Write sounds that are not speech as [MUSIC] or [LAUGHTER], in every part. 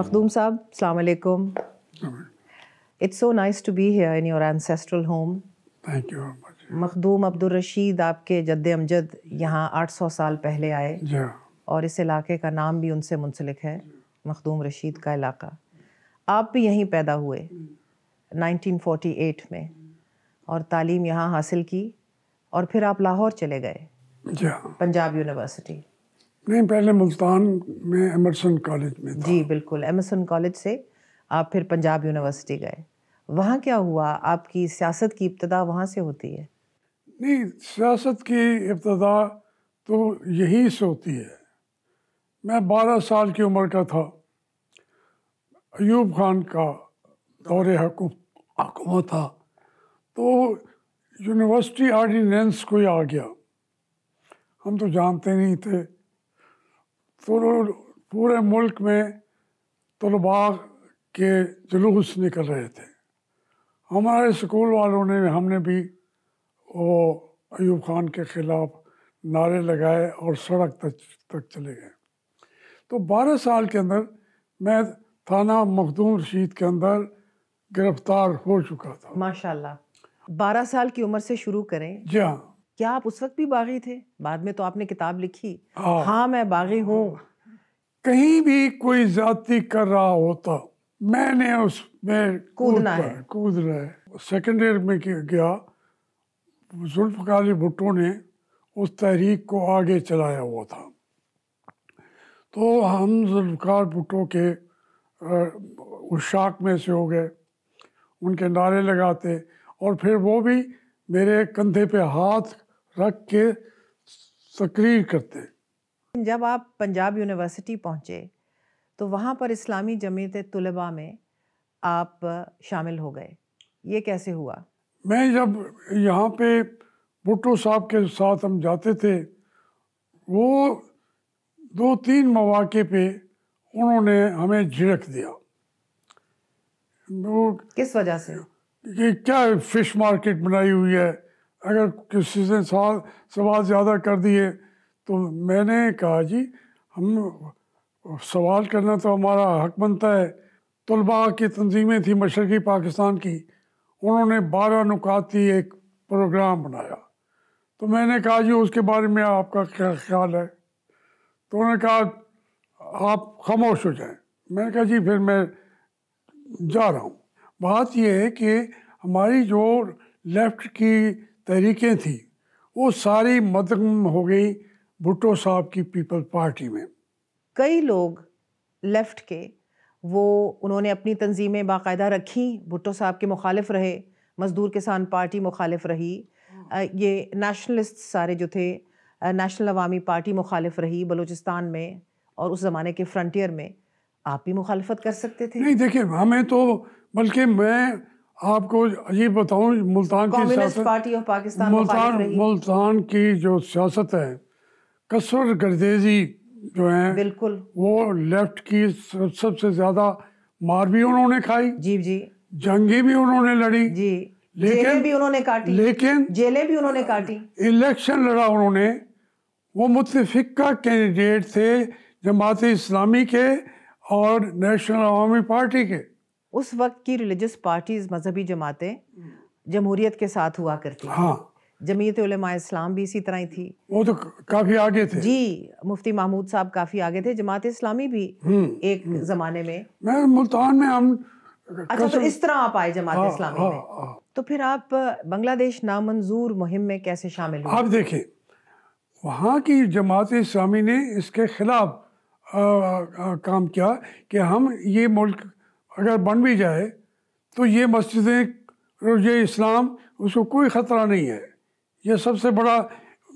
मखदूम साहब सलामकुम it's so nice to be here in your ancestral home thank you Makhdoom Abdul Rashid आपके जद अमजद यहाँ 800 साल पहले आए हाँ। और इस इलाके का नाम भी उनसे मुंसलिक है मखदूम रशीद का इलाका आप भी यहीं पैदा हुए 1948 में और तालीम यहाँ हासिल की और फिर आप लाहौर चले गए हाँ। पंजाब यूनिवर्सिटी नहीं पहले मुल्तान में एमरसन कॉलेज में था। जी बिल्कुल एमरसन कॉलेज से आप फिर पंजाब यूनिवर्सिटी गए वहाँ क्या हुआ आपकी सियासत की इब्तदा वहाँ से होती है नहीं सियासत की इब्तदा तो यहीं से होती है मैं बारह साल की उम्र का था अयूब खान का दौर हुकूमत था तो यूनिवर्सिटी आर्डिनेंस कोई आ गया हम तो जानते नहीं थे पूरे मुल्क में तलबा के जुलूस निकल रहे थे हमारे स्कूल वालों ने हमने भी वो अयूब खान के ख़िलाफ़ नारे लगाए और सड़क तक तक चले गए तो 12 साल के अंदर मैं थाना मखदूम रशीद के अंदर गिरफ्तार हो चुका था माशाल्लाह 12 साल की उम्र से शुरू करें जी हाँ क्या आप उस वक्त भी बागी थे बाद में तो आपने किताब लिखी हाँ, हाँ मैं बागी हूँ कहीं भी कोई जाति कर रहा होता मैंने उसमें कूदना है कूद रहा है सेकेंड ईयर में गया जुल्फकारी भुट्टो ने उस तहरीक को आगे चलाया हुआ था तो हम जुल्फकार भुट्टो के उस शाख में से हो गए उनके नारे लगाते और फिर वो भी मेरे कंधे पे हाथ रख के सक्रिय करते जब आप पंजाब यूनिवर्सिटी पहुंचे तो वहाँ पर इस्लामी जमीत तलबा में आप शामिल हो गए ये कैसे हुआ मैं जब यहाँ पे भुट्टो साहब के साथ हम जाते थे वो दो तीन मौाक़े पे उन्होंने हमें झिड़क दिया वो किस वजह से ये क्या फिश मार्केट बनाई हुई है अगर किसी से सवाल सवाल ज़्यादा कर दिए तो मैंने कहा जी हम सवाल करना तो हमारा हक बनता है तलबा की तंजीमें थी मशरक़ी पाकिस्तान की उन्होंने बारह नुकाती एक प्रोग्राम बनाया तो मैंने कहा जी उसके बारे में आपका क्या ख्याल है तो उन्होंने कहा आप खामोश हो जाएं मैंने कहा जी फिर मैं जा रहा हूँ बात यह है कि हमारी जो लेफ्ट की तहरीकें थी वो सारी मदम हो गई भुट्टो साहब की पीपल पार्टी में कई लोग लेफ़्ट के वो उन्होंने अपनी तंजीमें बाकायदा रखी भुट्टो साहब के मुखालिफ रहे मज़दूर किसान पार्टी मुखालिफ रही ये नेशनलिस्ट सारे जो थे नेशनल अवामी पार्टी मुखालिफ रही बलूचिस्तान में और उस ज़माने के फ्रंटियर में आप भी मुखालफत कर सकते थे नहीं देखिए हमें तो बल्कि मैं आपको अजीब बताऊं मुल्तान की सियासत पार्टी ऑफ पाकिस्तान मुल्तान मुल्तान की जो सियासत है कसर गर्देजी जो है बिल्कुल वो लेफ्ट की सबसे ज्यादा मार भी उन्होंने खाई जी जी जंगे भी उन्होंने लड़ी जी लेकिन भी उन्होंने काटी लेकिन जेलें भी उन्होंने काटी इलेक्शन लड़ा उन्होंने वो मुतफिका कैंडिडेट थे जमात इस्लामी के और नेशनल आवामी पार्टी के उस वक्त की रिलीजियस पार्टीज मजहबी जमातें जमहूरियत के साथ हुआ करती हाँ जमीयत उलमा इस्लाम भी इसी तरह ही थी वो तो काफ़ी आगे थे जी मुफ्ती महमूद साहब काफ़ी आगे थे जमात इस्लामी भी हम्म, एक हुँ। हम्म। ज़माने में मैं मुल्तान में हम अच्छा तो इस तरह आप आए जमात हाँ, इस्लामी हाँ, में हाँ, हाँ। तो फिर आप बांग्लादेश नामंजूर मुहिम में कैसे शामिल हुए आप देखिए वहाँ की जमात इस्लामी ने इसके खिलाफ काम किया कि हम ये मुल्क अगर बन भी जाए तो ये मस्जिदें ये इस्लाम उसको कोई ख़तरा नहीं है ये सबसे बड़ा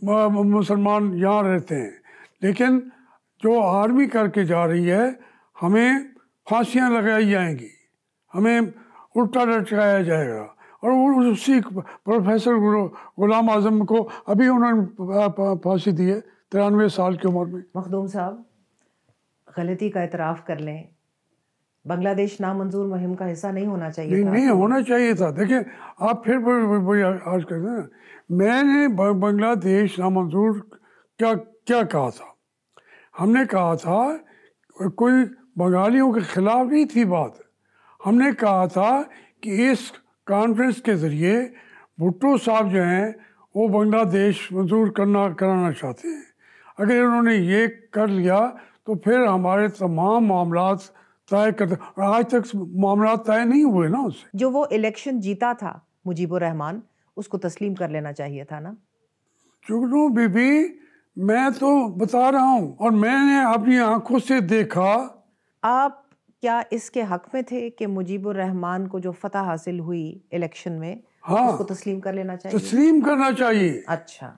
मुसलमान यहाँ रहते हैं लेकिन जो आर्मी करके जा रही है हमें फांसियाँ लगाई जाएंगी हमें उल्टा लटकाया जाएगा और उसी प्रोफेसर गुलाम आजम को अभी उन्होंने फांसी दी है तिरानवे साल की उम्र में मखदूम साहब गलती का इतराफ़ कर लें बांग्लादेश नामंजूर मुहिम का हिस्सा नहीं होना चाहिए नहीं, था नहीं होना चाहिए था देखिए आप फिर आज करते हैं मैंने बांग्लादेश नामंजूर क्या क्या कहा था हमने कहा था कोई बंगालियों के खिलाफ नहीं थी बात हमने कहा था कि इस कॉन्फ्रेंस के ज़रिए भुट्टो साहब जो हैं वो बांग्लादेश मंजूर करना कराना चाहते हैं अगर उन्होंने ये कर लिया तो फिर हमारे तमाम मामला तय करते और आज तक मामला तय नहीं हुए ना उससे जो वो इलेक्शन जीता था मुजीबुर रहमान उसको तस्लीम कर लेना चाहिए था ना चुगलू तो बीबी मैं तो बता रहा हूँ और मैंने अपनी आंखों से देखा आप क्या इसके हक में थे कि मुजीबुर रहमान को जो फतह हासिल हुई इलेक्शन में हाँ उसको तस्लीम कर लेना चाहिए तस्लीम करना चाहिए अच्छा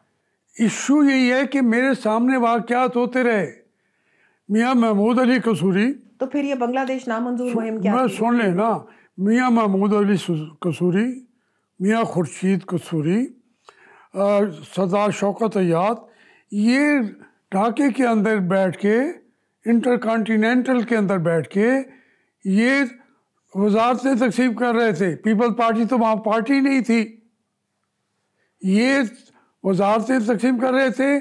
इशू यही है कि मेरे सामने वाकयात होते रहे मियाँ महमूद अली कसूरी तो फिर ये बांग्लादेश नामंजूर मुहिम क्या मैं सुन ना मियाँ महमूद अली कसूरी मियाँ खुर्शीद कसूरी सदा शौकत याद ये ढाके के अंदर बैठ के इंटर कॉन्टीनेंटल के अंदर बैठ के ये वजारत से तकसीम कर रहे थे पीपल पार्टी तो वहाँ पार्टी नहीं थी ये वजारत तकसीम कर रहे थे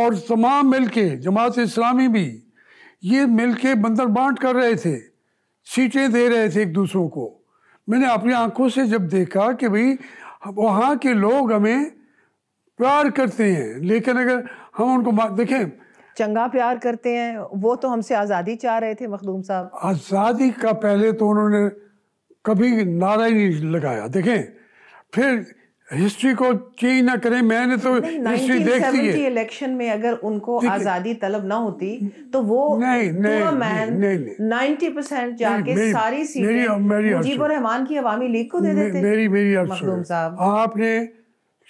और तमाम मिल के जमात इस्लामी भी ये मिल के बंदर बांट कर रहे थे सीटें दे रहे थे एक दूसरों को मैंने अपनी आंखों से जब देखा कि भाई वहाँ के लोग हमें प्यार करते हैं लेकिन अगर हम उनको देखें चंगा प्यार करते हैं वो तो हमसे आज़ादी चाह रहे थे मखदूम साहब आज़ादी का पहले तो उन्होंने कभी नारा ही नहीं लगाया देखें फिर हिस्ट्री को चेंज ना करें मैंने तो हिस्ट्री देख ली है इलेक्शन में अगर उनको आजादी तलब ना होती तो वो नहीं नहीं नाइन्टी परसेंट जाके सारी सीटें मुजीबुर रहमान की अवामी लीग को दे देते मेरी मेरी साहब आपने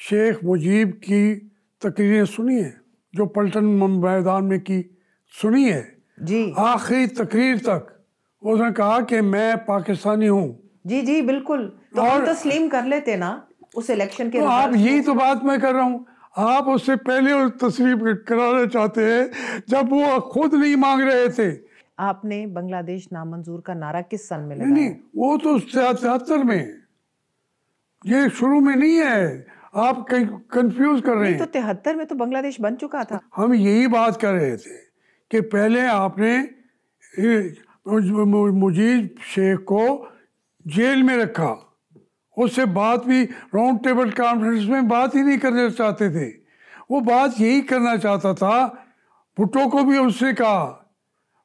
शेख मुजीब की तकरीरें सुनी है जो पलटन मैदान में की सुनी है जी आखिरी तकरीर तक उसने कहा कि मैं पाकिस्तानी हूँ जी जी बिल्कुल तो और तस्लीम कर लेते ना उस इलेक्शन के तो आप यही तो बात मैं कर रहा हूँ आप उससे पहले उस तस्वीर कराना चाहते हैं जब वो खुद नहीं मांग रहे थे आपने बांग्लादेश नामंजूर का नारा किस सन में लगाया नहीं वो तो तिहत्तर में ये शुरू में नहीं है आप कहीं कंफ्यूज कर रहे हैं तो तिहत्तर में तो बांग्लादेश बन चुका था हम यही बात कर रहे थे कि पहले आपने मुजीब शेख को जेल में रखा उससे बात भी राउंड टेबल कॉन्फ्रेंस में बात ही नहीं करना चाहते थे वो बात यही करना चाहता था भुट्टो को भी उससे कहा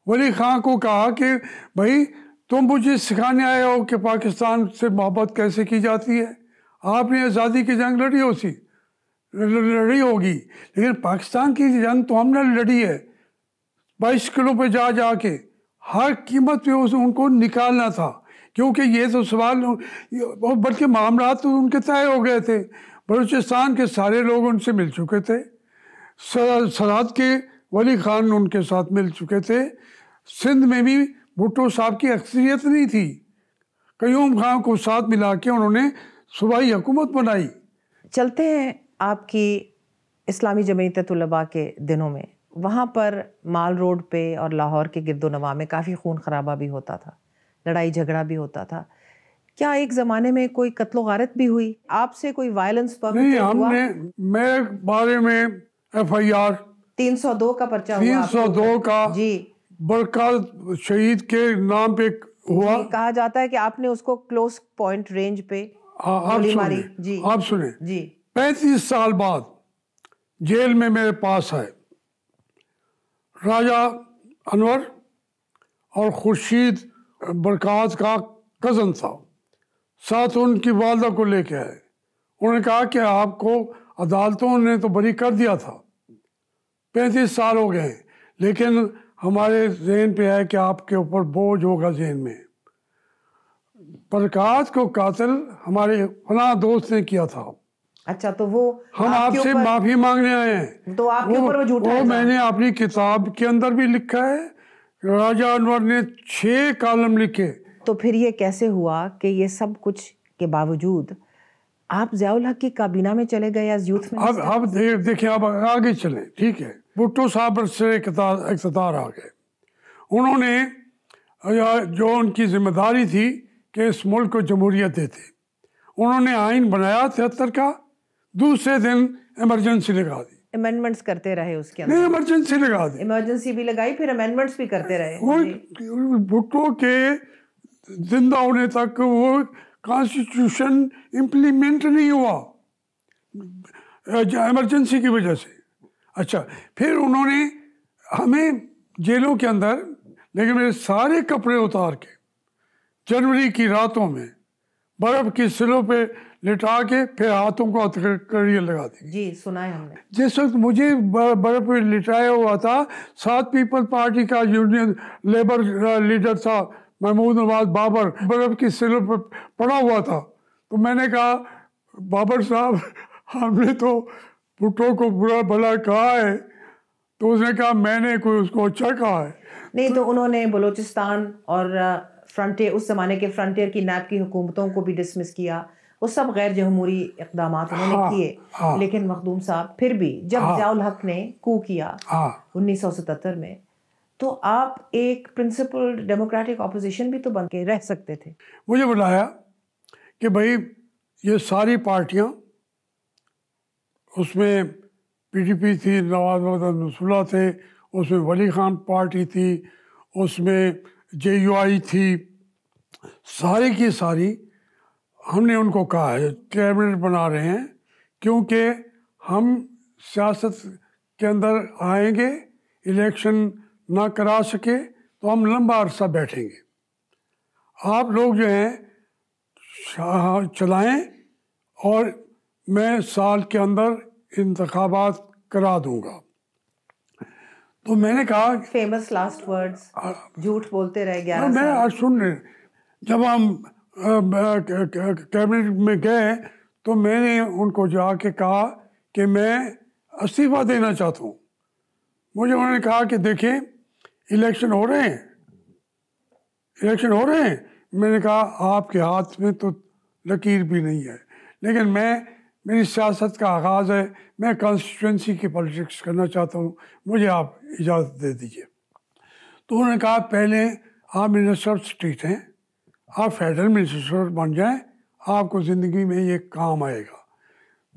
वली खां को कहा कि भाई तुम मुझे सिखाने आए हो कि पाकिस्तान से मोहब्बत कैसे की जाती है आपने आज़ादी की जंग लड़ी हो सी लड़ी होगी लेकिन पाकिस्तान की जंग तो हमने लड़ी है बाईस किलो पे जा जा के हर कीमत पे उस उनको निकालना था क्योंकि ये तो सवाल बल्कि मामला तो उनके तय हो गए थे बलूचिस्तान के सारे लोग उनसे मिल चुके थे सरहद के वली खान उनके साथ मिल चुके थे सिंध में भी भुट्टो साहब की अक्सरियत नहीं थी कयूम खान को साथ मिला के उन्होंने सूबाई हुकूमत बनाई चलते हैं आपकी इस्लामी जमीयत तलबा के दिनों में वहाँ पर माल रोड पे और लाहौर के गिरदोनवा में काफ़ी खून खराबा भी होता था लड़ाई झगड़ा भी होता था क्या एक ज़माने में कोई कत्लो गारत भी हुई आपसे कोई वायलेंस नहीं हमने मेरे बारे में एफ आई आर तीन सौ दो का पर्चा तीन सौ दो का जी बरकाल शहीद के नाम पे हुआ कहा जाता है कि आपने उसको क्लोज पॉइंट रेंज पे हाँ, आ, मारी जी आप सुने जी पैंतीस साल बाद जेल में मेरे पास आए राजा अनवर और खुर्शीद बरकाज का कज़न था साथ उनकी वालदा को लेके आए उन्होंने कहा कि आपको अदालतों ने तो बरी कर दिया था पैंतीस साल हो गए लेकिन हमारे जहन पे है कि आपके ऊपर बोझ होगा जहन में प्रकाश को कातिल हमारे फला दोस्त ने किया था अच्छा तो वो हम आपसे माफी मांगने आए हैं तो आपके ऊपर वो, झूठा है मैंने अपनी किताब के अंदर भी लिखा है राजा अनवर ने छह कॉलम लिखे तो फिर ये कैसे हुआ कि ये सब कुछ के बावजूद आप जयाउल हक की काबीना में चले गए यूथ में अब अब देखिए अब आगे चले ठीक है भुट्टो साहब से इकतदार आ गए उन्होंने जो उनकी जिम्मेदारी थी कि इस मुल्क को जमहूरियत देते उन्होंने आइन बनाया तिहत्तर का दूसरे दिन इमरजेंसी लगा दी अमेंडमेंट्स करते रहे उसके अंदर इमरजेंसी लगा दी इमरजेंसी भी लगाई फिर अमेंडमेंट्स भी करते रहे भुट्टो के जिंदा होने तक वो कॉन्स्टिट्यूशन इम्प्लीमेंट नहीं हुआ इमरजेंसी की वजह से अच्छा फिर उन्होंने हमें जेलों के अंदर लेकिन मेरे सारे कपड़े उतार के जनवरी की रातों में बर्फ़ की सिलों पे लिटा के फिर हाथों को हथकड़िए लगा दी जी सुना है हमने जिस वक्त मुझे बर्फ में लिटाया हुआ था सात पीपल पार्टी का यूनियन लेबर लीडर था महमूद नवाज बाबर बर्फ की सिर पर पड़ा हुआ था तो मैंने कहा बाबर साहब हमने तो भुट्टो को बुरा भला कहा है तो उसने कहा मैंने कोई उसको अच्छा कहा है नहीं तो, तो उन्होंने बलूचिस्तान और फ्रंटियर उस जमाने के फ्रंटियर की नैब की हुकूमतों को भी डिसमिस किया वो सब गैर जमहूरी इकदाम उन्होंने हाँ, किए हाँ, लेकिन मखदूम साहब फिर भी जब हाँ, जयाउल हक ने कू किया हाँ। उन्नीस हाँ, 1977 में तो आप एक प्रिंसिपल डेमोक्रेटिक अपोजिशन भी तो बन के रह सकते थे मुझे बुलाया कि भाई ये सारी पार्टियां उसमें पीडीपी थी नवाज नसुल्ला थे उसमें वली खान पार्टी थी उसमें जे यू आई थी सारी की सारी हमने उनको कहा है कैबिनेट बना रहे हैं क्योंकि हम सियासत के अंदर आएंगे इलेक्शन ना करा सके तो हम लंबा अरसा बैठेंगे आप लोग जो हैं चलाएं और मैं साल के अंदर इंतबात करा दूंगा तो मैंने कहा फेमस लास्ट वर्ड्स झूठ बोलते हाँ, रह गया मैं सुन जब हम कैबिनेट में गए तो मैंने उनको जाके कहा कि मैं इस्तीफ़ा देना चाहता हूँ मुझे उन्होंने कहा कि देखें इलेक्शन हो रहे हैं इलेक्शन हो रहे हैं मैंने कहा आपके हाथ में तो लकीर भी नहीं है लेकिन मैं मेरी सियासत का आगाज़ है मैं कॉन्स्टिट्यूंसी की पॉलिटिक्स करना चाहता हूँ मुझे आप इजाज़त दे दीजिए तो उन्होंने कहा पहले आप मिनिस्टर ऑफ स्टेट हैं आप फेडरल मिनिस्टर बन जाएं आपको ज़िंदगी में ये काम आएगा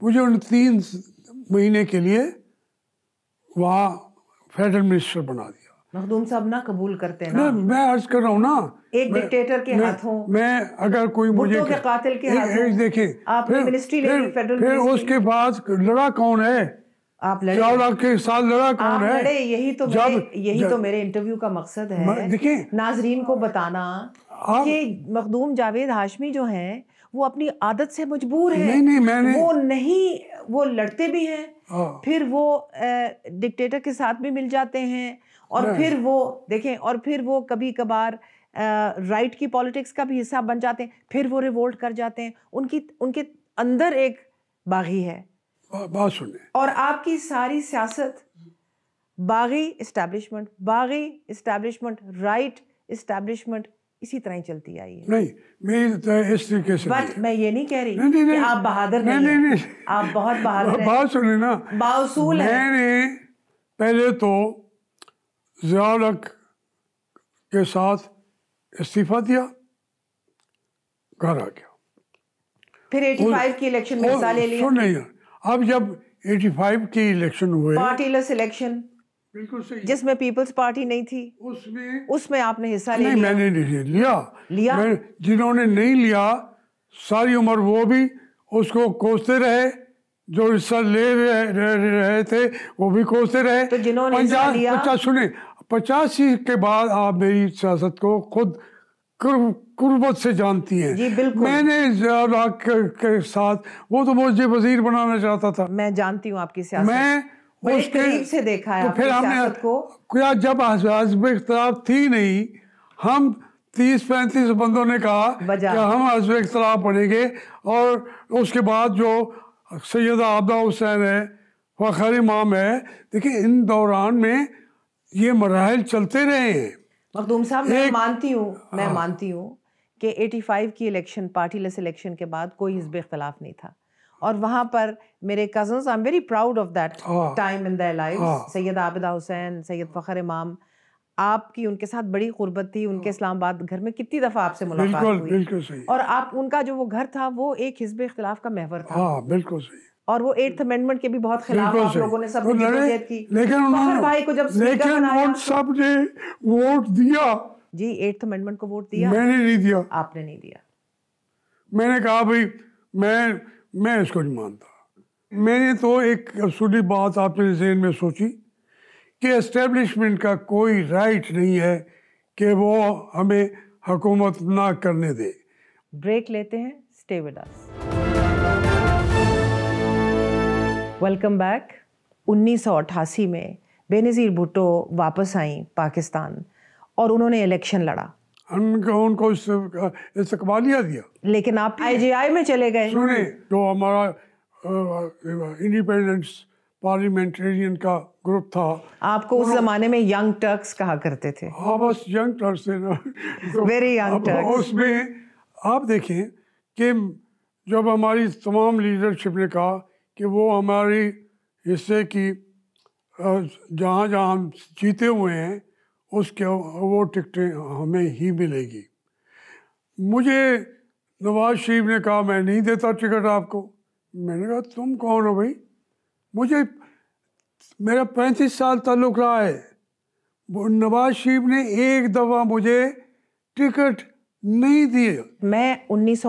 मुझे उन तीन महीने के लिए वहाँ फेडरल मिनिस्टर बना दिया मखदूम साहब ना कबूल करते ना मैं अर्ज कर रहा हूँ ना एक डिक्टेटर के हाथों मैं अगर कोई मुझे के कातिल के हाथों आपने मिनिस्ट्री फेडरल फिर उसके बाद लड़ा कौन है आप लड़े चावला के साथ लड़ा कौन है लड़े यही तो जब, मेरे, यही तो जब, तो मेरे इंटरव्यू का मकसद है देखिए नाजरीन को बताना कि मखदूम जावेद हाशमी जो हैं वो अपनी आदत से मजबूर है नहीं नहीं मैंने वो नहीं वो लड़ते भी हैं फिर वो डिक्टेटर के साथ भी मिल जाते हैं और फिर वो देखें और फिर वो कभी कभार राइट की पॉलिटिक्स का भी हिस्सा बन जाते हैं फिर वो रिवोल्ट कर जाते हैं उनकी उनके अंदर एक बागी है बात सुने और आपकी सारी सियासत बागी इस्टेब्लिशमेंट बागी इस्टेब्लिशमेंट राइट इस्टेब्लिशमेंट इसी तरह ही चलती आई है नहीं मेरी तो इस तरीके से बट मैं ये नहीं कह रही नहीं, नहीं, नहीं, आप बहादुर नहीं, नहीं, नहीं, नहीं, नहीं आप बहुत बहादुर हैं बात सुने ना बाउसूल है मैंने पहले तो जियालक के साथ इस्तीफा दिया घर आ गया फिर 85 की इलेक्शन में हिस्सा ले लिया अब जब 85 के इलेक्शन हुए पार्टीलेस इलेक्शन बिल्कुल सही जिसमें पीपल्स पार्टी नहीं थी उसमें उसमें आपने हिस्सा नहीं लिया। मैंने नहीं लिया लिया जिन्होंने नहीं लिया सारी उम्र वो भी उसको कोसते रहे जो हिस्सा ले रहे, रहे, रहे थे वो भी कोसते रहे तो जिन्होंने पचास सुने पचासी के बाद आप मेरी सियासत को खुद कुर्बत से जानती है जी बिल्कुल मैंने के, के साथ वो तो मुझे वजीर बनाना चाहता था मैं जानती हूँ आपकी सियासत मैं उसके से देखा है तो फिर हमने क्या जब हजब इख्तलाफ थी नहीं हम तीस पैंतीस बंदों ने कहा कि हम हजब इख्तलाफ पढ़ेंगे और उसके बाद जो सैयद आबदा हुसैन है फ़खर इमाम है देखिए इन दौरान में ये मराहल चलते रहे हैं मखदूम साहब मैं मानती हूँ मैं हाँ। मानती हूँ कि 85 की इलेक्शन पार्टी लेस इलेक्शन के बाद कोई हिजब इख्तलाफ नहीं था और वहाँ पर मेरे cousin I am very proud of that time in their life Syed Abida Hussain Syed Fakhar Imam आपकी उनके साथ बड़ी गुर्बत थी उनके हाँ। इस्लामाबाद घर में कितनी दफ़ा आपसे मुलाकात हुई और आप उनका जो वो घर था वो एक हिजब इख्तलाफ का महवर था हाँ, बिल्कुल सही और वो एट्थ अमेंडमेंट के भी बहुत खिलाफ आप लोगों ने सब की लेकिन तो उन्होंने भाई को जब लेकिन उन सब ने वोट दिया जी एट्थ अमेंडमेंट को वोट दिया मैंने नहीं दिया आपने नहीं दिया मैंने कहा भाई मैं मैं इसको नहीं मानता मैंने तो एक असूली बात आपने जहन में सोची कि एस्टेब्लिशमेंट का कोई राइट नहीं है कि वो हमें हुकूमत ना करने दे ब्रेक लेते हैं stay with us welcome back उन्नीस में बेनज़ीर भुट्टो वापस आई पाकिस्तान और उन्होंने इलेक्शन लड़ा उनको उनको इस्तकबालिया दिया लेकिन आप आईजीआई में चले गए सुने तो हमारा इंडिपेंडेंस पार्लियामेंटेरियन का ग्रुप था आपको उस जमाने में यंग टर्क्स कहा करते थे हाँ बस यंग टर्क्स थे ना वेरी यंग टर्क्स उसमें आप देखें कि जब हमारी तमाम लीडरशिप ने कहा कि वो हमारी हिस्से की जहाँ जहाँ हम जीते हुए हैं उसके वो टिकटें हमें ही मिलेगी मुझे नवाज शरीफ ने कहा मैं नहीं देता टिकट आपको मैंने कहा तुम कौन हो भाई मुझे मेरा पैंतीस साल ताल्लुक रहा है नवाज शरीफ ने एक दफ़ा मुझे टिकट नहीं दिए मैं उन्नीस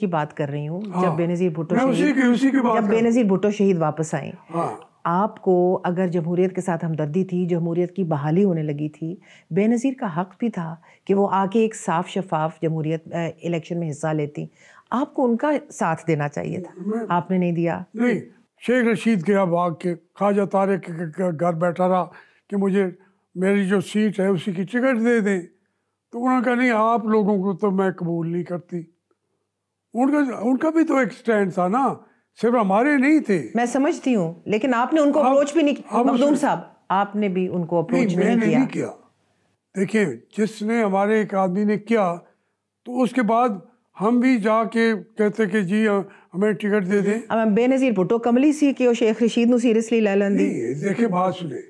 की बात कर रही हूँ हाँ, जब बेनजीर भुट्टो उसी की, उसी की जब बेनजीर भुट्टो शहीद वापस आए हाँ। आपको अगर जमहूरियत के साथ हमदर्दी थी जमहूरियत की बहाली होने लगी थी बेनज़ीर का हक भी था कि वो आके एक साफ शफाफ जमहूरियत इलेक्शन में हिस्सा लेती आपको उनका साथ देना चाहिए था आपने नहीं दिया नहीं शेख रशीद गया भाग के ख्वाजा तारे के घर बैठा रहा कि मुझे मेरी जो सीट है उसी की टिकट दे दें तो उन्होंने कहा नहीं आप लोगों को तो मैं कबूल नहीं करती उनका उनका भी तो एक स्टैंड था ना सिर्फ हमारे नहीं थे मैं समझती हूँ लेकिन आपने उनको अप्रोच भी नहीं साहब आपने भी उनको अप्रोच नहीं, नहीं, नहीं किया, किया। देखिए जिसने हमारे एक आदमी ने किया तो उसके बाद हम भी जाके कहते कि जी हमें टिकट दे दें हम बेनज़ीर भुट्टो कमली सी कि शेख रशीद नु सीरियसली ले लेंदी देखिए बात सुने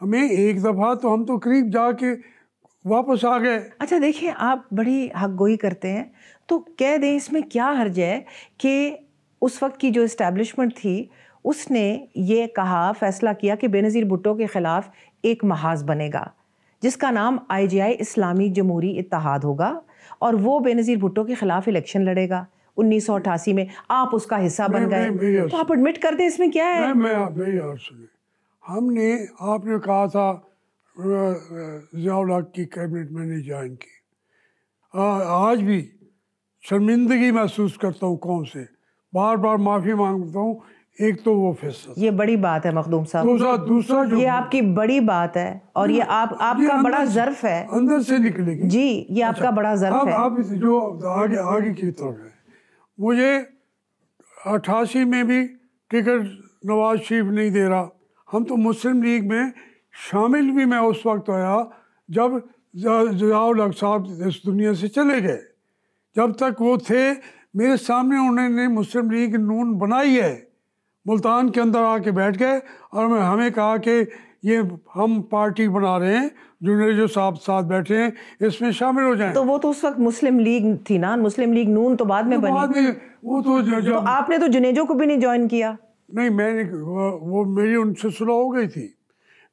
हमें एक दफ़ा तो हम तो करीब जाके वापस आ गए अच्छा देखिए आप बड़ी हक गोई करते हैं तो कह दें इसमें क्या हर्ज है कि उस वक्त की जो इस्टेब्लिशमेंट थी उसने ये कहा फैसला किया कि बेनज़ीर भुट्टो के ख़िलाफ़ एक महाज बनेगा जिसका नाम आई इस्लामी जमहूरी इतिहाद होगा और वो बेनज़ीर भुट्टो के ख़िलाफ़ इलेक्शन लड़ेगा उन्नीस सौ अठासी में आप उसका हिस्सा बन गए तो आप एडमिट कर दें इसमें क्या है मैं, मैं, मैं हमने आपने कहा था जियाउल की कैबिनेट मैंने ज्वाइन की आज भी शर्मिंदगी महसूस करता हूँ कौन से बार बार माफ़ी मांगता हूँ एक तो वो फैसला ये बड़ी बात है मखदूम साहब दूसरा दूसरा ये आपकी बड़ी बात है और ये आप आपका ये बड़ा जर्फ है अंदर से निकलेगी जी ये अच्छा, आपका बड़ा जर्फ आप, है आप जो आगे आगे की तरफ है मुझे अठासी में भी टिकट नवाज शरीफ नहीं दे रहा हम तो मुस्लिम लीग में शामिल भी मैं उस वक्त होया जब जयाव साहब इस दुनिया से चले गए जब तक वो थे मेरे सामने उन्होंने मुस्लिम लीग नून बनाई है मुल्तान के अंदर आके बैठ गए और हमें कहा कि ये हम पार्टी बना रहे हैं जूनियर जो साहब साथ बैठे हैं इसमें शामिल हो जाएं तो वो तो उस वक्त मुस्लिम लीग थी ना मुस्लिम लीग नून तो बाद में तो बनी बाद में वो तो, जो, तो आपने तो जुनेजो को भी नहीं ज्वाइन किया नहीं मैंने वो, वो मेरी उनसे सुलह हो गई थी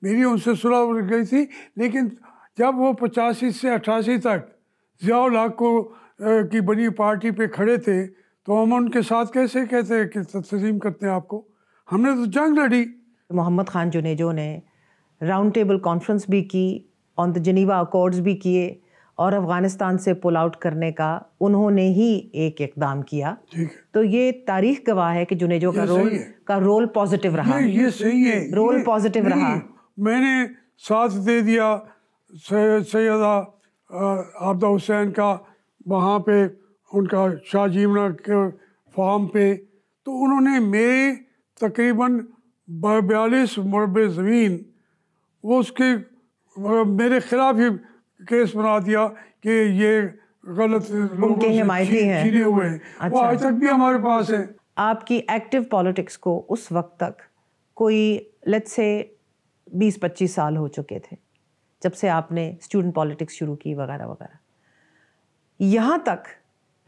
मेरी उनसे सुलह हो गई थी लेकिन जब वो पचासी से अट्ठासी तक जियाउल हक को की बनी पार्टी पे खड़े थे तो हम उनके साथ कैसे कहते कि तस्लीम करते हैं आपको हमने तो जंग लड़ी मोहम्मद खान जुनेजो ने राउंड टेबल कॉन्फ्रेंस भी की ऑन द जनीवा अकॉर्ड्स भी किए और अफ़गानिस्तान से पुल आउट करने का उन्होंने ही एक इकदाम किया तो ये तारीख गवाह है कि जुनेजो का रोल का रोल पॉजिटिव रहा ये, ये सही है रोल पॉजिटिव रहा मैंने साथ दे दिया सैदा आबदा हुसैन का वहाँ पे उनका शाहजीमना के फार्म पे तो उन्होंने मेरे तकरीबन बयालीस मरबे ज़मीन वो उसके मेरे ख़िलाफ़ ही केस बना दिया कि ये गलत उनके हिमायती हैं हुए हैं अच्छा। वो आज तक भी हमारे पास है आपकी एक्टिव पॉलिटिक्स को उस वक्त तक कोई लेट्स से बीस पच्चीस साल हो चुके थे जब से आपने स्टूडेंट पॉलिटिक्स शुरू की वगैरह वगैरह यहाँ तक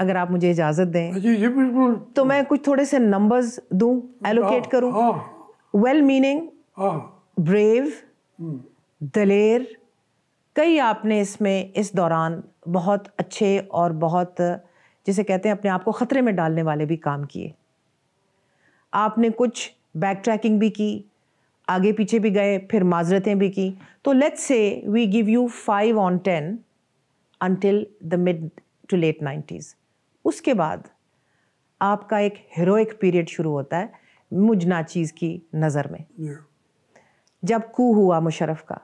अगर आप मुझे इजाज़त दें तो मैं कुछ थोड़े से नंबर्स दूं एलोकेट करूँ वेल मीनिंग ब्रेव दलेर कई आपने इसमें इस दौरान बहुत अच्छे और बहुत जिसे कहते हैं अपने आप को ख़तरे में डालने वाले भी काम किए आपने कुछ बैक ट्रैकिंग भी की आगे पीछे भी गए फिर माजरतें भी की तो let's say we give you five on ten until the mid to late nineties उसके बाद आपका एक हीरोइक पीरियड शुरू होता है मुझ नाचीज़ की नज़र में जब कू हुआ मुशरफ का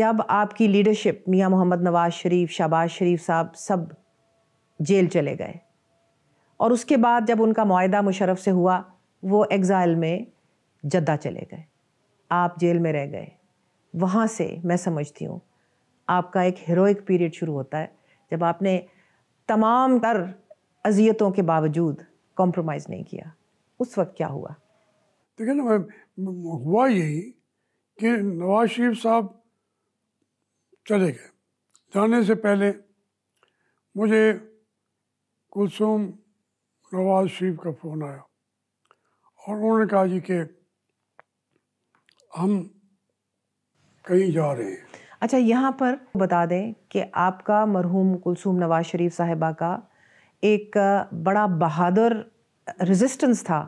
जब आपकी लीडरशिप मियाँ मोहम्मद नवाज शरीफ शहबाज शरीफ साहब सब जेल चले गए और उसके बाद जब उनका माहा मुशरफ से हुआ वो एग्ज़ाइल में जद्दा चले गए आप जेल में रह गए वहाँ से मैं समझती हूँ आपका एक हीरोइक पीरियड शुरू होता है जब आपने तमाम तर अजियतों के बावजूद कॉम्प्रोमाइज़ नहीं किया उस वक्त क्या हुआ देखिए ना हुआ यही कि नवाज शरीफ साहब चले गए जाने से पहले मुझे कुलसुम नवाज शरीफ का फ़ोन आया और उन्होंने कहा जी कि हम कहीं जा रहे हैं अच्छा यहाँ पर बता दें कि आपका मरहूम कुलसूम नवाज शरीफ साहिबा का एक बड़ा बहादुर रेजिस्टेंस था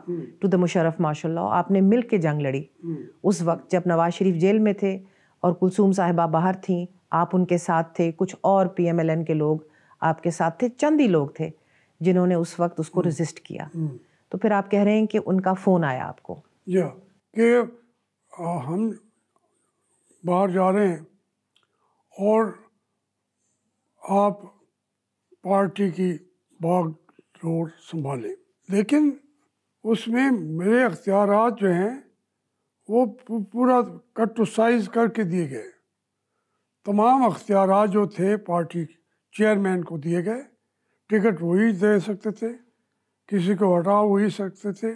टू द मुशरफ माशा आपने मिल के जंग लड़ी हम्म। उस वक्त जब नवाज शरीफ जेल में थे और कुलसूम साहिबा बाहर थी आप उनके साथ थे कुछ और पीएमएलएन के लोग आपके साथ थे चंद ही लोग थे जिन्होंने उस वक्त उसको रेजिस्ट हम्म। किया हम्म। तो फिर आप कह रहे हैं कि उनका फ़ोन आया आपको या आ, हम बाहर जा रहे हैं और आप पार्टी की भाग डोर संभालें लेकिन उसमें मेरे अख्तियार जो हैं वो पूरा कट टू साइज करके दिए गए तमाम अख्तियार जो थे पार्टी चेयरमैन को दिए गए टिकट वही दे सकते थे किसी को हटा वही सकते थे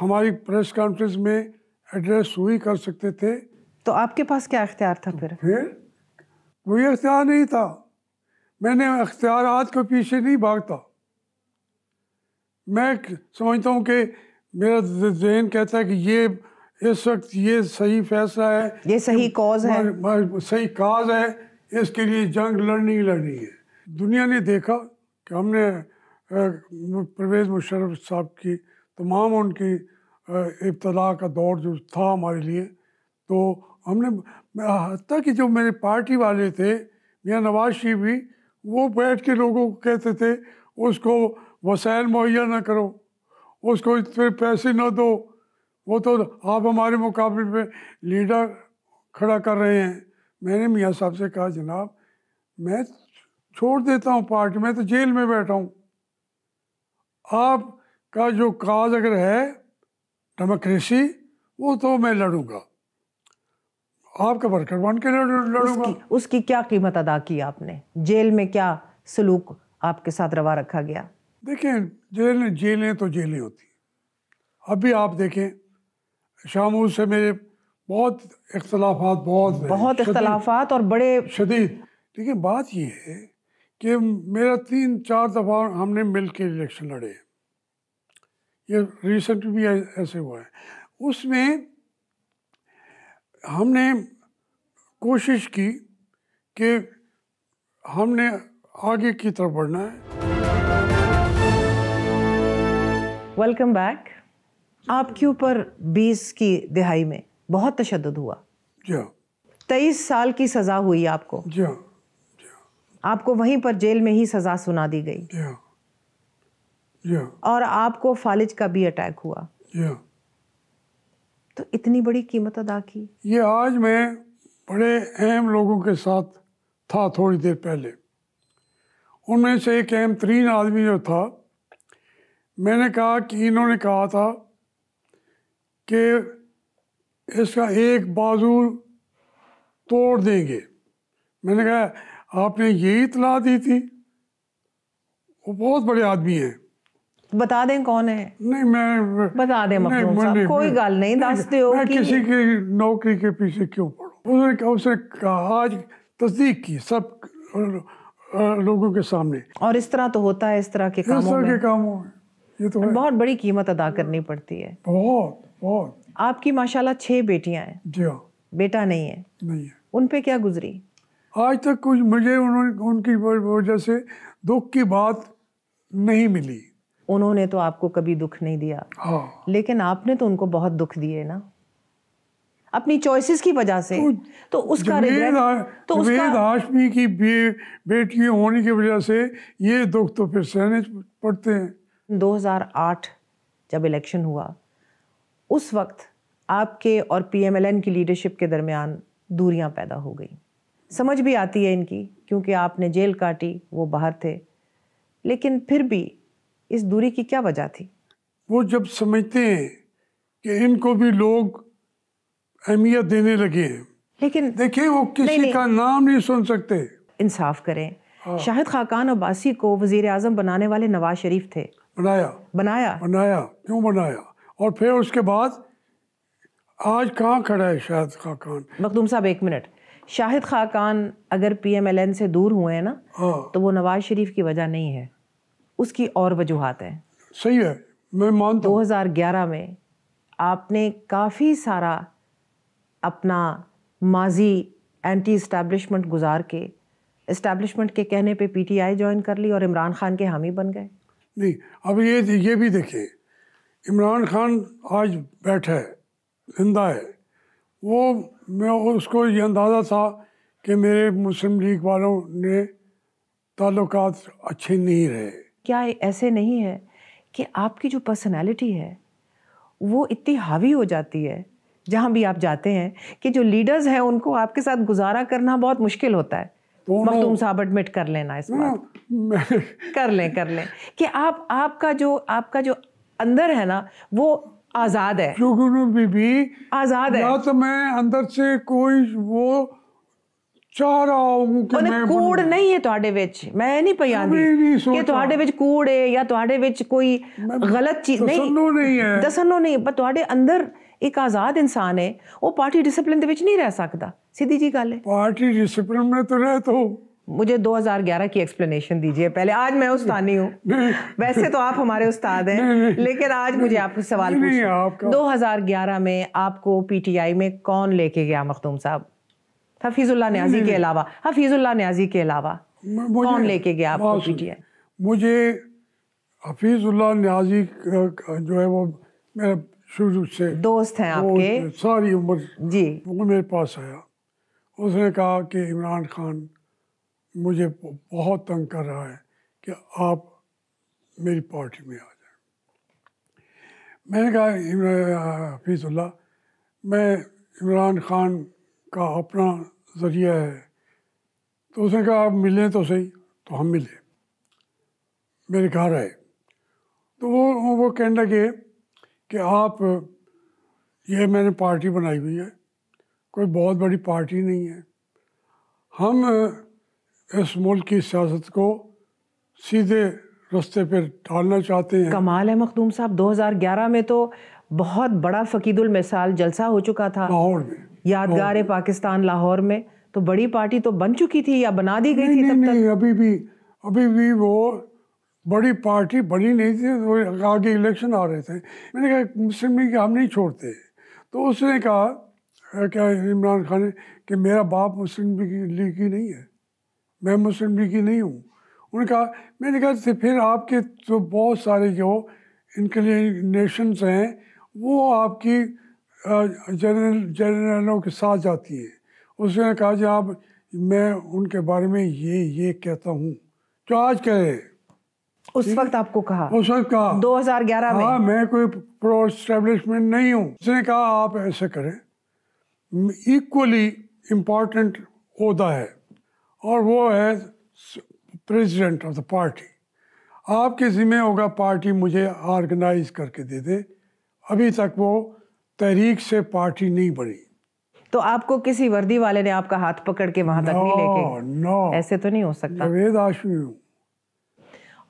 हमारी प्रेस कॉन्फ्रेंस में एड्रेस वही कर सकते थे तो आपके पास क्या अख्तियार था फिर फिर वही अख्तियार नहीं था मैंने अख्तियार के पीछे नहीं भागता मैं समझता हूँ कि मेरा जहन कहता है कि ये इस वक्त ये सही फैसला है ये सही कॉज है सही काज है इसके लिए जंग लड़नी ही लड़नी है दुनिया ने देखा कि हमने परवेज़ मुशर्रफ साहब की तमाम उनकी इब्तला का दौर जो था हमारे लिए तो हमने हती कि जो मेरे पार्टी वाले थे मियाँ नवाज शरीफ भी वो बैठ के लोगों को कहते थे उसको वसैल मुहैया ना करो उसको इतने पैसे ना दो वो तो आप हमारे मुकाबले पे लीडर खड़ा कर रहे हैं मैंने मियाँ साहब से कहा जनाब मैं छोड़ देता हूँ पार्टी में तो जेल में बैठा हूँ आपका जो काज अगर है डेमोक्रेसी वो तो मैं लड़ूंगा आपका वर्कर बन के लड़ूंगा उसकी, उसकी क्या कीमत अदा की आपने जेल में क्या सलूक आपके साथ रवा रखा गया देखें जेल जेलें तो जेलें होती अब भी आप देखें शाम से मेरे बहुत इख्तलाफा बहुत बहुत इख्तलाफा और बड़े शदीद लेकिन बात यह है कि मेरा तीन चार दफ़ा हमने मिल के इलेक्शन लड़े ये रिसेंट भी ऐसे हुआ है उसमें हमने कोशिश की कि हमने आगे की तरफ बढ़ना है वेलकम बैक आपके ऊपर 20 की दिहाई में बहुत तशद हुआ जी हाँ। तेईस साल की सज़ा हुई आपको जी हाँ, हाँ। आपको वहीं पर जेल में ही सज़ा सुना दी गई जी और आपको फालिज का भी अटैक हुआ तो इतनी बड़ी कीमत अदा की ये आज मैं बड़े अहम लोगों के साथ था थोड़ी देर पहले उनमें से एक अहम तरीन आदमी जो था मैंने कहा कि इन्होंने कहा था कि इसका एक बाजू तोड़ देंगे मैंने कहा आपने यही इतला दी थी वो बहुत बड़े आदमी हैं बता दें कौन है नहीं मैं बता दें मखदूम साहब कोई गल नहीं दस दो किसी की नौकरी के पीछे क्यों पड़ो उसने कहा आज तस्दीक की सब लोगों के सामने और इस तरह तो होता है इस तरह के कामों इस तरह के कामों में ये तो बहुत बड़ी कीमत अदा करनी पड़ती है बहुत बहुत आपकी माशाल्लाह छह बेटियां हैं जी हाँ बेटा नहीं है नहीं है उन पे क्या गुजरी आज तक कुछ मुझे उन्होंने उनकी वजह से दुख की बात नहीं मिली उन्होंने तो आपको कभी दुख नहीं दिया हाँ। लेकिन आपने तो उनको बहुत दुख दिए ना अपनी चॉइसेस की वजह से तो, उसका तो उसका तो की बे, बेटी होने की वजह से ये दुख तो फिर सहने पड़ते हैं 2008 जब इलेक्शन हुआ उस वक्त आपके और पीएमएलएन की लीडरशिप के दरमियान दूरियां पैदा हो गई समझ भी आती है इनकी क्योंकि आपने जेल काटी वो बाहर थे लेकिन फिर भी इस दूरी की क्या वजह थी वो जब समझते हैं कि इनको भी लोग अहमियत देने लगे हैं लेकिन देखिए वो किसी नहीं, नहीं, का नाम नहीं सुन सकते इंसाफ करें हाँ। शाहिद खाकान अब्बासी को वजीर आजम बनाने वाले नवाज शरीफ थे बनाया बनाया बनाया क्यों बनाया और फिर उसके बाद आज कहाँ खड़ा है शाहिद खाकान मखदूम साहब एक मिनट शाहिद खाकान अगर पीएमएलएन से दूर हुए हैं ना हाँ। तो वो नवाज शरीफ की वजह नहीं है उसकी और वजूहत हैं सही है मैं मानता हज़ार ग्यारह में आपने काफ़ी सारा अपना माजी एंटी इस्टेब्लिशमेंट गुजार के इस्टेब्लिशमेंट के कहने पे पीटीआई ज्वाइन कर ली और इमरान खान के हामी बन गए नहीं अब ये ये भी देखिए इमरान खान आज बैठा है जिंदा है वो मैं उसको ये अंदाज़ा था कि मेरे मुस्लिम लीग वालों ने ताल्लुकात अच्छे नहीं रहे क्या ऐसे नहीं है कि आपकी जो पर्सनैलिटी है वो इतनी हावी हो जाती है जहाँ भी आप जाते हैं कि जो लीडर्स हैं उनको आपके साथ गुजारा करना बहुत मुश्किल होता है मखदूम साहब एडमिट कर लेना इस बात [LAUGHS] कर लें कर लें कि आप आपका जो आपका जो अंदर है ना वो आज़ाद है बीबी आज़ाद है ना तो मैं अंदर से कोई वो ਚਾਹ ਰਹਾ ਹਾਂ ਕਿ ਮੈਂ ਕੂੜ ਨਹੀਂ ਹੈ ਤੁਹਾਡੇ ਵਿੱਚ ਮੈਂ ਨਹੀਂ ਪਈ ਆਂਦੀ ਕਿ ਤੁਹਾਡੇ ਵਿੱਚ ਕੂੜ ਹੈ ਜਾਂ ਤੁਹਾਡੇ ਵਿੱਚ ਕੋਈ ਗਲਤ ਚੀਜ਼ ਨਹੀਂ ਦਸਨੋ ਨਹੀਂ ਹੈ ਦਸਨੋ ਨਹੀਂ ਪਰ ਤੁਹਾਡੇ ਅੰਦਰ ਇੱਕ ਆਜ਼ਾਦ ਇਨਸਾਨ ਹੈ ਉਹ ਪਾਰਟੀ ਡਿਸਪਲਿਨ ਦੇ ਵਿੱਚ ਨਹੀਂ ਰਹਿ ਸਕਦਾ सीधी जी गल है पार्टी डिसिप्लिन में तो रहे तो मुझे 2011 की एक्सप्लेनेशन दीजिए पहले आज मैं उस्तानी हूँ वैसे तो आप हमारे उस्ताद हैं लेकिन आज मुझे आपको सवाल पूछना 2011 में आपको पीटीआई में कौन लेके गया मखदूम साहब हफीजुल्ला न्याजी के अलावा हफीजुल्ला न्याजी के अलावा कौन लेके गया आपको पीटीआई मुझे हफीजुल्ला न्याजी जो है वो मेरा शुरू से दोस्त हैं आपके सारी उम्र जी वो मेरे पास आया उसने कहा कि इमरान खान मुझे बहुत तंग कर रहा है कि आप मेरी पार्टी में आ जाए मैंने कहा हफीज़ुल्ला मैं इमरान खान का अपना ज़रिया है तो उसने कहा आप मिलें तो सही तो हम मिले मेरे घर आए तो वो वो कहने लगे कि आप ये मैंने पार्टी बनाई हुई है कोई बहुत बड़ी पार्टी नहीं है हम इस मुल्क की सियासत को सीधे रस्ते पर डालना चाहते हैं कमाल है मखदूम साहब 2011 में तो बहुत बड़ा फ़कीदुल मिसाल जलसा हो चुका था लाहौर में यादगार है पाकिस्तान लाहौर में तो बड़ी पार्टी तो बन चुकी थी या बना दी गई थी नहीं, तब नहीं, तक अभी भी अभी भी वो बड़ी पार्टी बनी नहीं थी तो आगे इलेक्शन आ रहे थे मैंने कहा मुस्लिम लीग हम नहीं छोड़ते तो उसने कहा क्या इमरान खान ने कि मेरा बाप मुस्लिम लीग की नहीं है मैं मुस्लिम लीग की नहीं हूँ उन्होंने कहा मैंने कहा तो फिर आपके तो बहुत सारे जो इनक्लिनेशंस हैं वो आपकी जनरल जनरलों के साथ जाती है उसने कहा जी आप मैं उनके बारे में ये ये कहता हूँ जो तो आज कह रहे उस वक्त आपको कहा उस वक्त कहा 2011 में हाँ, मैं कोई प्रो स्टेब्लिशमेंट नहीं हूँ उसने कहा आप ऐसे करें इक्वली इम्पॉर्टेंट होता है और वो है प्रेसिडेंट ऑफ द पार्टी आपके ज़िम्मे होगा पार्टी मुझे ऑर्गेनाइज करके दे दे अभी तक वो तहरीक से पार्टी नहीं बनी तो आपको किसी वर्दी वाले ने आपका हाथ पकड़ के वहां तक नहीं लेके ऐसे तो नहीं हो सकता जवेद आशमी हूँ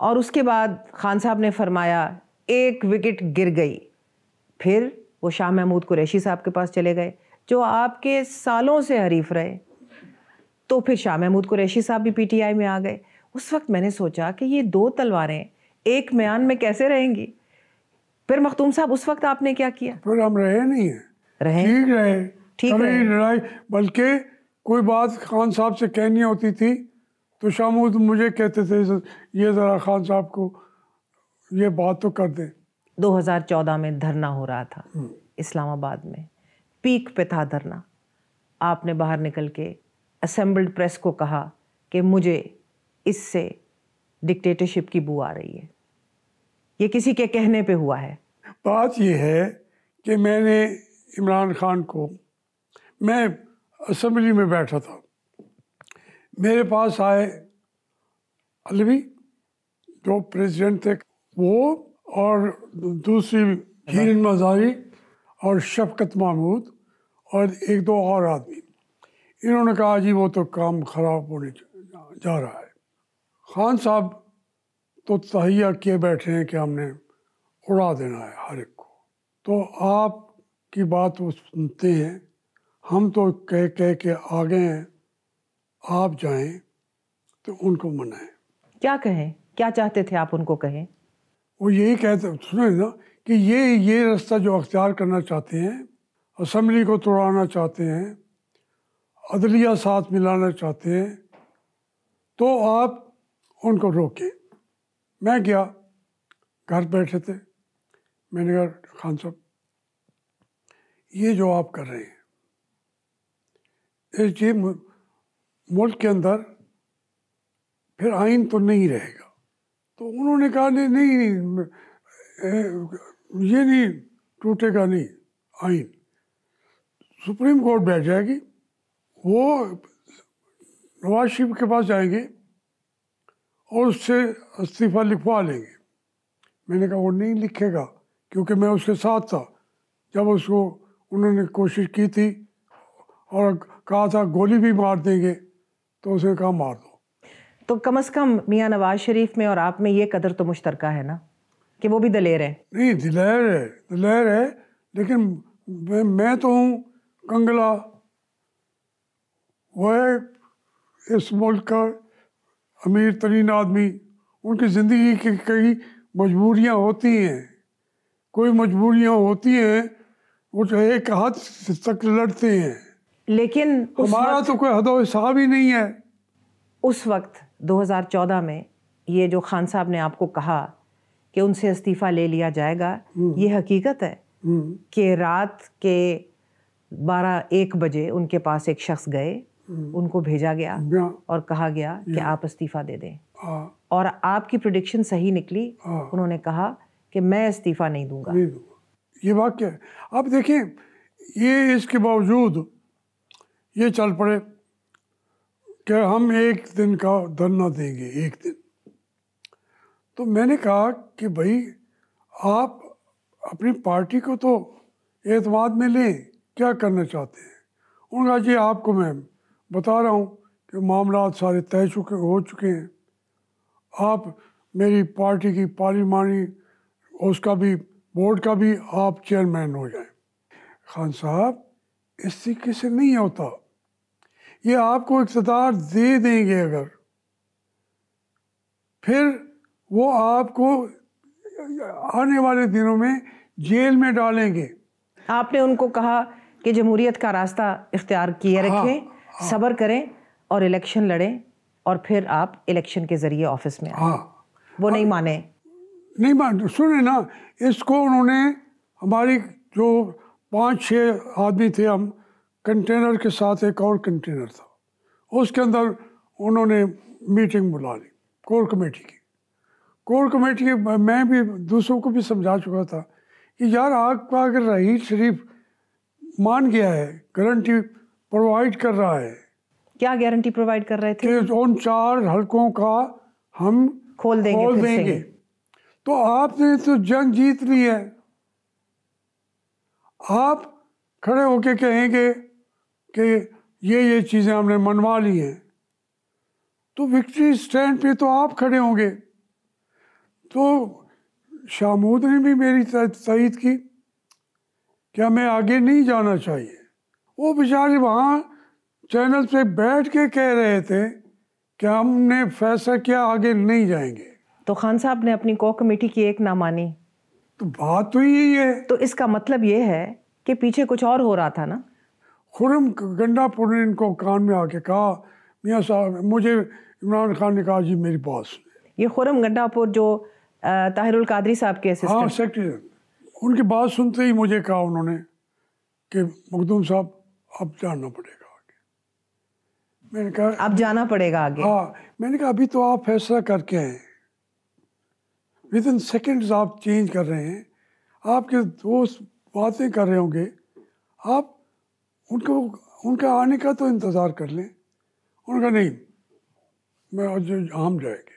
और उसके बाद खान साहब ने फरमाया एक विकेट गिर गई फिर वो शाह महमूद कुरैशी साहब के पास चले गए जो आपके सालों से हरीफ रहे तो फिर शाह महमूद कुरैशी साहब भी पीटीआई में आ गए उस वक्त मैंने सोचा कि ये दो तलवारें एक म्यान में कैसे रहेंगी फिर मखदूम साहब उस वक्त आपने क्या किया फिर हम रहे नहीं है रहे ठीक रहे ठीक रहे लड़ाई बल्कि कोई बात खान साहब से कहनी होती थी तो शामूद मुझे कहते थे ये ज़रा खान साहब को ये बात तो कर दे 2014 में धरना हो रहा था हम्म। इस्लामाबाद में पीक पे था धरना आपने बाहर निकल के असेंबल्ड प्रेस को कहा कि मुझे इससे डिक्टेटरशिप की बू आ रही है ये किसी के कहने पे हुआ है बात यह है कि मैंने इमरान खान को मैं असम्बली में बैठा था मेरे पास आए अलवी जो प्रेसिडेंट थे वो और दूसरी हिरन मजारी और शफकत महमूद और एक दो और आदमी इन्होंने कहा जी वो तो काम ख़राब होने जा रहा है खान साहब तो तहिया किए बैठे हैं कि हमने उड़ा देना है हर एक को तो आप की बात वो सुनते हैं हम तो कह कह के आगे हैं आप जाएं तो उनको मनाएं क्या कहें क्या चाहते थे आप उनको कहें वो यही कहते सुने ना कि ये ये रास्ता जो अख्तियार करना चाहते हैं असम्बली को तोड़ाना चाहते हैं अदलिया साथ मिलाना चाहते हैं तो आप उनको रोकें मैं गया घर बैठे थे मैंने कहा खान साहब ये जो आप कर रहे हैं इस जी मुल्क के अंदर फिर आइन तो नहीं रहेगा तो उन्होंने कहा नहीं नहीं ये नहीं टूटेगा नहीं आइन सुप्रीम कोर्ट बैठ जाएगी वो नवाज शरीफ के पास जाएंगे और उससे इस्तीफ़ा लिखवा लेंगे मैंने कहा वो नहीं लिखेगा क्योंकि मैं उसके साथ था जब उसको उन्होंने कोशिश की थी और कहा था गोली भी मार देंगे तो उसने कहा मार दो तो कम अज़ कम मियाँ नवाज शरीफ में और आप में ये कदर तो मुश्तर है ना कि वो भी दलेर है नहीं दिलेर है दिलेर है लेकिन मैं, मैं तो हूँ कंगला वह इस मुल्क का अमीर तरीन आदमी उनकी ज़िंदगी की कई मजबूरियाँ होती हैं कोई मजबूरियाँ होती हैं वो जो तो एक हद तक लड़ते हैं लेकिन हमारा तो कोई हद हिसाब ही नहीं है उस वक्त 2014 में ये जो खान साहब ने आपको कहा कि उनसे इस्तीफ़ा ले लिया जाएगा हम्म। ये हकीकत है हम्म। कि रात के बारह एक बजे उनके पास एक शख्स गए हम्म। उनको भेजा गया और कहा गया कि आप इस्तीफा दे दें और आपकी प्रोडिक्शन सही निकली उन्होंने कहा कि मैं इस्तीफा नहीं दूंगा ये वाक्य है अब देखें ये इसके बावजूद ये चल पड़े कि हम एक दिन का धरना देंगे एक दिन तो मैंने कहा कि भाई आप अपनी पार्टी को तो एतमाद में लें क्या करना चाहते हैं उन्होंने कहा जी आपको मैं बता रहा हूँ कि मामला सारे तय चुके हो चुके हैं आप मेरी पार्टी की पार्लिमानी उसका भी बोर्ड का भी आप चेयरमैन हो जाए खान साहब इस तरीके से नहीं होता ये आपको इकतदार दे देंगे अगर फिर वो आपको आने वाले दिनों में जेल में डालेंगे आपने उनको कहा कि जमहूरियत का रास्ता इख्तियार किए हाँ, रखें हाँ, हाँ। सबर करें और इलेक्शन लड़ें और फिर आप इलेक्शन के ज़रिए ऑफिस में हाँ। वो नहीं माने नहीं मान तो सुने ना इसको उन्होंने हमारी जो पाँच छः आदमी थे हम कंटेनर के साथ एक और कंटेनर था उसके अंदर उन्होंने मीटिंग बुला ली कोर कमेटी की कोर कमेटी की मैं भी दूसरों को भी समझा चुका था कि यार आपका अगर रहीद शरीफ मान गया है गारंटी प्रोवाइड कर रहा है क्या गारंटी प्रोवाइड कर रहे थे उन चार हलकों का हम खोल देंगे खोल देंगे तो आपने तो जंग जीत ली है आप खड़े होके कहेंगे कि ये ये चीज़ें हमने मनवा ली हैं तो विक्ट्री स्टैंड पे तो आप खड़े होंगे तो शामूद ने भी मेरी तईद की क्या मैं आगे नहीं जाना चाहिए वो बेचारे वहाँ चैनल पे बैठ के कह रहे थे कि हमने फैसला किया आगे नहीं जाएंगे तो खान साहब ने अपनी को कमेटी की एक ना मानी तो बात तो यही है तो इसका मतलब ये है कि पीछे कुछ और हो रहा था ना खुरम गंडापुर ने इनको कान में आके कहा मियाँ साहब मुझे इमरान खान ने कहा जी मेरी पास ये खुरम गंडापुर जो ताहिरुल कादरी साहब के हाँ सेक्रेटरी उनकी बात सुनते ही मुझे कहा उन्होंने कि मखदूम साहब अब जाना पड़ेगा आगे मैंने कहा अब जाना पड़ेगा आगे हाँ मैंने कहा अभी तो आप फैसला करके हैं विद इन सेकेंड्स आप चेंज कर रहे हैं आपके दोस्त बातें कर रहे होंगे आप उनको उनका आने का तो इंतज़ार कर लें उनका नहीं मैं आज आम जाएंगे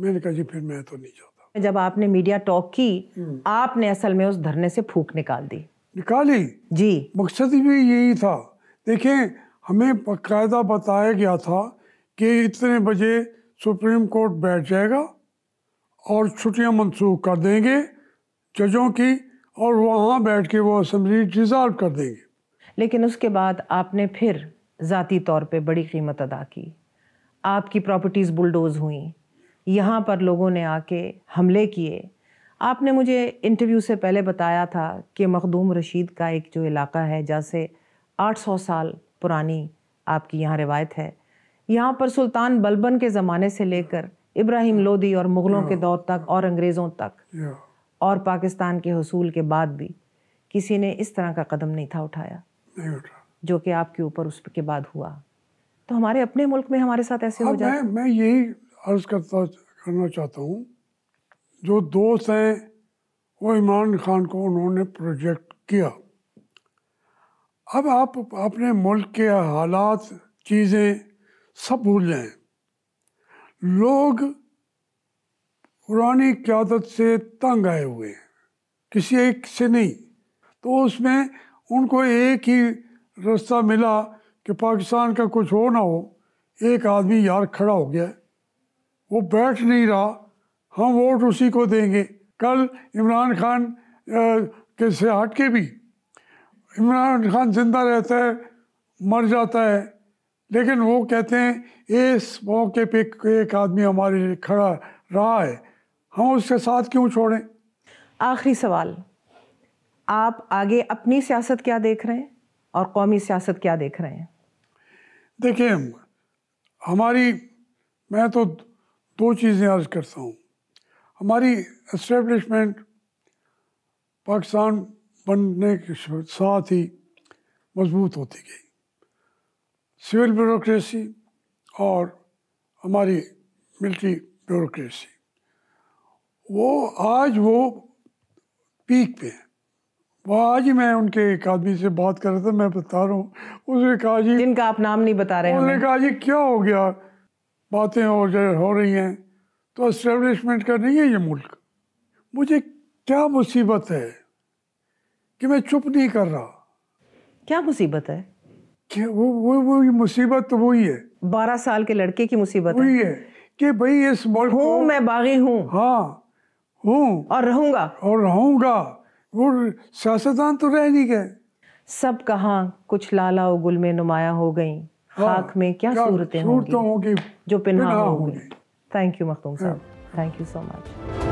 मैंने कहा जी फिर मैं तो नहीं जाता जब आपने मीडिया टॉक की हम्म। आपने असल में उस धरने से फूक निकाल दी निकाली जी मकसद भी यही था देखें हमें बायदा बताया गया था कि इतने बजे सुप्रीम कोर्ट बैठ जाएगा और छुट्टियां मंसूख कर देंगे जजों की और वहाँ बैठ के वो असम्बली डिजॉल्व कर देंगे लेकिन उसके बाद आपने फिर ज़ाती तौर पे बड़ी कीमत अदा की आपकी प्रॉपर्टीज़ बुलडोज़ हुई यहाँ पर लोगों ने आके हमले किए आपने मुझे इंटरव्यू से पहले बताया था कि मखदूम रशीद का एक जो इलाका है जहाँ से 800 साल पुरानी आपकी यहाँ रिवायत है यहाँ पर सुल्तान बलबन के ज़माने से लेकर इब्राहिम लोदी और मुग़लों के दौर तक और अंग्रेज़ों तक और पाकिस्तान के हसूल के बाद भी किसी ने इस तरह का कदम नहीं था उठाया नहीं उठा जो कि आपके ऊपर उसके बाद हुआ तो हमारे अपने मुल्क में हमारे साथ ऐसे हो हाँ, जाए मैं यही अर्ज़ करता करना चाहता हूँ जो दोस्त हैं वो इमरान खान को उन्होंने प्रोजेक्ट किया अब आप अपने मुल्क के हालात चीज़ें सब भूल जाएं लोग पुरानी क्यादत से तंग आए हुए हैं किसी एक से नहीं तो उसमें उनको एक ही रास्ता मिला कि पाकिस्तान का कुछ हो ना हो एक आदमी यार खड़ा हो गया वो बैठ नहीं रहा हम वोट उसी को देंगे कल इमरान खान के से हट के भी इमरान खान जिंदा रहता है मर जाता है लेकिन वो कहते हैं इस मौके पे एक आदमी हमारे लिए खड़ा रहा है हम उसके साथ क्यों छोड़ें आखिरी सवाल आप आगे अपनी सियासत क्या देख रहे हैं और कौमी सियासत क्या देख रहे हैं देखिए हमारी मैं तो दो चीज़ें अर्ज करता हूँ हमारी इस्टेब्लिशमेंट पाकिस्तान बनने के साथ ही मजबूत होती गई सिविल ब्यूरोक्रेसी और हमारी मिलिट्री ब्यूरोक्रेसी वो आज वो पीक पे है वो आज ही मैं उनके एक आदमी से बात कर रहा था मैं बता रहा हूँ उसने कहा जी जिनका आप नाम नहीं बता रहे उन्होंने कहा जी क्या हो गया बातें हो हो रही हैं तो इस्टेब्लिशमेंट का नहीं है ये मुल्क मुझे क्या मुसीबत है कि मैं चुप नहीं कर रहा क्या मुसीबत है कि वो वो वो मुसीबत तो वही है बारह साल के लड़के की मुसीबत वही है, है कि भाई इस मुल्क हूँ मैं बागी हूँ हाँ हूँ और रहूंगा और रहूंगा वो सियासतदान तो रह नहीं गए सब कहा कुछ लाला और गुल में नुमाया हो गई हाँ, खाक में क्या, क्या सूरतें होगी जो पिन्हा, पिन्हा होगी Thank you, Makhdoom Saab. Hmm. Thank you so much.